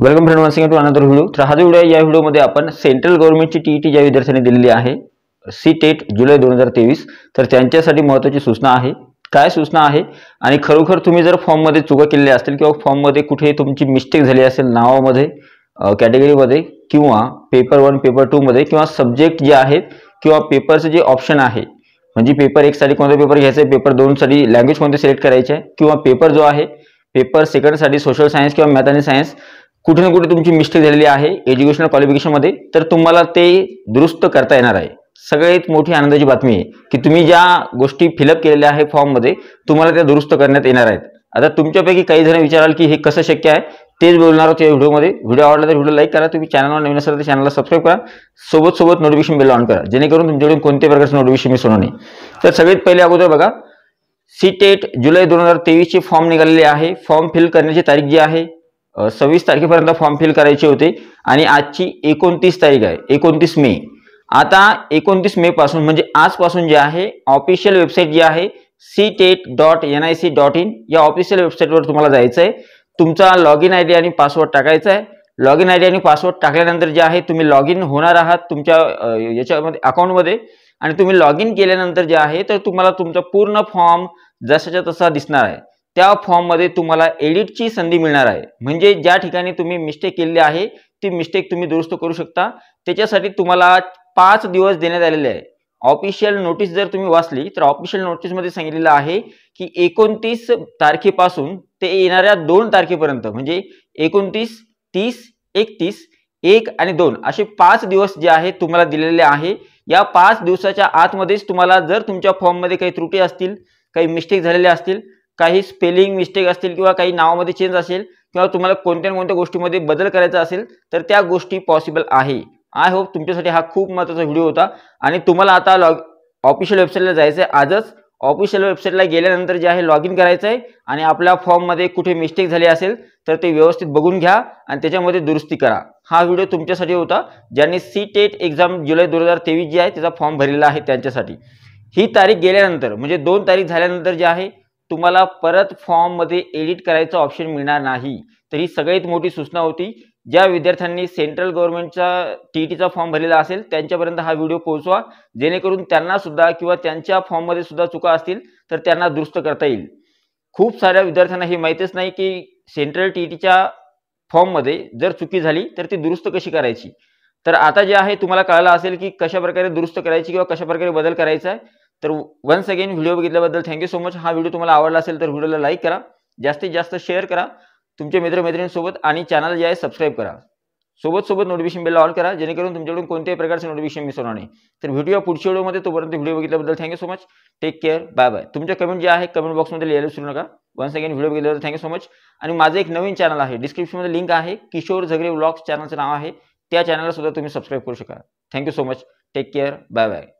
welcome friend सिंह to another video तर हा जो व्हिडिओ आहे या व्हिडिओमध्ये आपण सेंट्रल गव्हर्नमेंटची टीईटी ज्या विद्यार्थ्यांनी दिलेली सी टेट जुलाई दोन हजार तेवीस तर त्यांच्यासाठी महत्त्वाची सूचना है काय सूचना आहे आणि खरोखर तुम्ही जर फॉर्ममध्ये चुका केलेल्या असतील किंवा फॉर्ममध्ये कुठे तुमची मिस्टेक झाली असेल नावामध्ये कॅटेगरीमध्ये अं, किंवा पेपर वन पेपर टू मे किंवा सब्जेक्ट जे है किंवा पेपरचं जे ऑप्शन है म्हणजे पेपर एकसाठी कोणता पेपर घ्यायचा आहे पेपर दोनसाठी लँग्वेज को सिलेक्ट करायचे आहे पेपर जो आहे पेपर सेकंडसाठी सोशल सायन्स किंवा मॅथ आणि सायन्स कुछ ना कुठे तुम्हें मिस्टेक है आहे एज्युकेशनल क्वालिफिकेशनमध्ये तर तो ते दुरुस्त करता येणार आहे सगळ्यात मोठी आनंदाची बातमी आहे की तुम्ही ज्या फिलअप के लिए फॉर्म मे तुम्हारा दुरुस्त करना येणार आता तुमच्यापैकी काही जण विचाराल की हे शक्य है तो बोलणार आहोत या व्हिडिओमध्ये व्हिडिओ आवडला तर व्हिडिओ लाईक करा तुम्ही चॅनलवर नवीन असाल तो चैनल सब्सक्राइब करा सोबत सोबत नोटिफिकेशन बिल ऑन करा जेणेकरून तुमच्याकडून प्रकार प्रकारचं नोटिफिकेशन मिस होणार तो तर सगळ्यात अगोदर बघा सी टेट जुलाई दोन हजार तेवीसचे फॉर्म निघालेले है फॉर्म फिल करण्याची तारीख जी है सवीस तारखेपर्यंत फॉर्म फिल करायचे होते आणि आजची एकोणतीस तारीख आहे एकोणतीस मे आता एकोणतीस मे पासून म्हणजे आजपासून जे आहे ऑफिशियल वेबसाईट जी आहे C TET dot N I C dot in या ऑफिशियल वेबसाईटवर तुम्हाला जायचं आहे तुमचा लॉग इन आय डी आणि पासवर्ड टाकायचा आहे लॉग इन आय डी आणि पासवर्ड टाकल्यानंतर जे आहे तुम्ही लॉग इन होणार आहात तुमच्या याच्यामध्ये अकाउंटमध्ये आणि तुम्ही लॉग इन केल्यानंतर जे आहे तर तुम्हाला तुमचा पूर्ण फॉर्म जसाच्या तसा दिसणार आहे त्या फॉर्ममध्ये तुम्हाला एडिटची संधी मिळणार आहे म्हणजे ज्या ठिकाणी तुम्ही मिस्टेक केलेली आहे ती मिस्टेक तुम्ही दुरुस्त करू शकता त्याच्यासाठी तुम्हाला पाच दिवस देण्यात आलेले आहे ऑफिशियल नोटीस जर तुम्ही वाचली तर ऑफिशियल नोटीसमध्ये सांगितलेलं आहे की एकोणतीस तारखेपासून ते येणाऱ्या दोन तारखेपर्यंत म्हणजे एकोणतीस तीस एकतीस एक आणि दोन असे पाच दिवस जे आहे तुम्हाला दिलेले आहे या पाच दिवसाच्या आतमध्येच तुम्हाला जर तुमच्या फॉर्ममध्ये काही त्रुटी असतील काही मिस्टेक झालेल्या असतील काही स्पेलिंग मिस्टेक असतील किंवा काही नावामध्ये चेंज असेल किंवा तुम्हाला कोणत्या ना कोणत्या गोष्टीमध्ये बदल करायचा असेल तर त्या गोष्टी पॉसिबल आहे आय होप तुमच्यासाठी हा खूप महत्त्वाचा व्हिडिओ होता आणि तुम्हाला आता लॉग ऑफिशियल वेबसाईटला जायचं आहे आजच ऑफिशियल वेबसाईटला गेल्यानंतर जे आहे लॉग इन करायचं आहे आणि आपल्या फॉर्ममध्ये कुठे मिस्टेक झाली असेल तर ते व्यवस्थित बघून घ्या आणि त्याच्यामध्ये दुरुस्ती करा हा व्हिडिओ तुमच्यासाठी होता ज्यांनी सी टेट एक्झाम जुलै दोन हजार तेवीस जी आहे त्याचा फॉर्म भरलेला आहे त्यांच्यासाठी ही तारीख गेल्यानंतर म्हणजे दोन तारीख झाल्यानंतर जे आहे तुम्हाला परत फॉर्म मध्ये एडिट करायचं ऑप्शन मिळणार नाही तर ही सगळ्यात मोठी सूचना होती ज्या विद्यार्थ्यांनी सेंट्रल गव्हर्नमेंटचा टी टीचा फॉर्म भरलेला असेल त्यांच्यापर्यंत हा व्हिडिओ पोहोचवा जेणेकरून त्यांना सुद्धा किंवा त्यांच्या फॉर्ममध्ये सुद्धा चुका असतील तर त्यांना दुरुस्त करता येईल खूप साऱ्या विद्यार्थ्यांना हे माहितीच नाही की सेंट्रल टी टीच्या फॉर्ममध्ये जर चुकी झाली तर ती दुरुस्त कशी करायची तर आता जे आहे तुम्हाला कळलं असेल की कशा प्रकारे दुरुस्त करायची किंवा कशा प्रकारे बदल करायचा आहे तर वन सेकंड व्हिडिओ बघितल्याबद्दल थँक्यू सो मच हा वीडियो तुम्हारा आवड़े तो वीडियोला लाइक लाईक करा जास्तीत जास्त शेअर करा तुम्हारे मित्र आणि चैनल जे है सब्सक्राइब करा सोबत सोबत नोटिफिकेशन बिल ऑन करा जेनेकर जेणेकरून तुमच्याकडून प्रकार से नोटिफिकेशन मिस होणार नाही तर व्हिडिओ पुढच्या व्हिडिओमध्ये तोपर्यंत व्हिडिओ बघितल्याबद्दल thank you so much take care bye bye तुम्हार कमेंट जे है कमेंट बॉक्स में लिया विसरू ना वन सेकंड व्हिडिओ बघितल्याबद्दल थँक्यू सो मच आणि माझं एक नवीन चॅनल आहे डिस्क्रिप्शनमध्ये लिंक है किशोर झगरे ब्लॉग्स चैनल नाव है त्या चैनल सुद्धा तुम्हें सब्सक्राइब करू शा thank you so much take care bye bye